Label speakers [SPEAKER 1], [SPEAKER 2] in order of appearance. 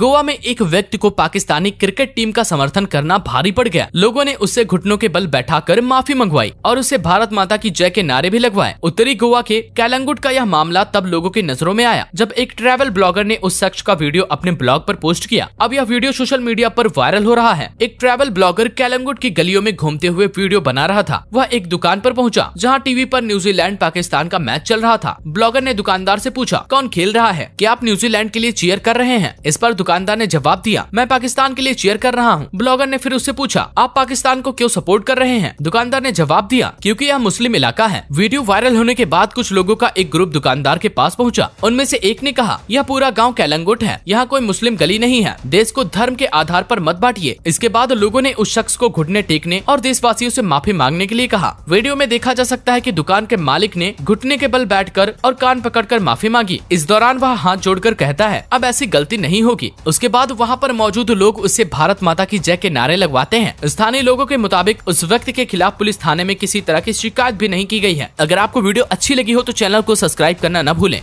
[SPEAKER 1] गोवा में एक व्यक्ति को पाकिस्तानी क्रिकेट टीम का समर्थन करना भारी पड़ गया लोगों ने उससे घुटनों के बल बैठाकर माफी मंगवाई और उसे भारत माता की जय के नारे भी लगवाए उत्तरी गोवा के कैलंगुट का यह मामला तब लोगों की नजरों में आया जब एक ट्रैवल ब्लॉगर ने उस शख्स का वीडियो अपने ब्लॉग पर पोस्ट किया अब यह वीडियो सोशल मीडिया पर वायरल हो रहा है एक ट्रैवल ब्लॉगर कैलंगुट की गलियों में घूमते हुए वीडियो बना रहा था वह एक दुकान पर पहुंचा जहां टीवी पर न्यूजीलैंड पाकिस्तान का मैच चल रहा था ब्लॉगर ने दुकानदार से पूछा कौन खेल रहा है क्या आप न्यूजीलैंड के लिए चीयर कर रहे हैं इस पर दुकानदार ने जवाब दिया मैं पाकिस्तान के लिए चेयर कर रहा हूँ ब्लॉगर ने फिर उससे पूछा आप पाकिस्तान को क्यों सपोर्ट कर रहे हैं दुकानदार ने जवाब दिया क्यूँकी यह मुस्लिम इलाका है वीडियो वायरल होने के बाद कुछ लोगों का एक ग्रुप दुकानदार के पास पहुँचा उनमें से एक ने कहा यह पूरा गाँव कैलंगुट है यहाँ कोई मुस्लिम गली नहीं है देश को धर्म के आधार पर मत बांटिए इसके बाद लोगों ने उस शख्स को घुटने टेकने और देशवासियों से माफी मांगने के लिए कहा वीडियो में देखा जा सकता है कि दुकान के मालिक ने घुटने के बल बैठकर और कान पकड़कर माफी मांगी इस दौरान वह हाथ जोड़कर कहता है अब ऐसी गलती नहीं होगी उसके बाद वहाँ पर मौजूद लोग उससे भारत माता की जय के नारे लगवाते हैं स्थानीय लोगों के मुताबिक उस व्यक्ति के खिलाफ पुलिस थाने में किसी तरह की शिकायत भी नहीं की गई है अगर आपको वीडियो अच्छी लगी हो तो चैनल को सब्सक्राइब करना न भूलें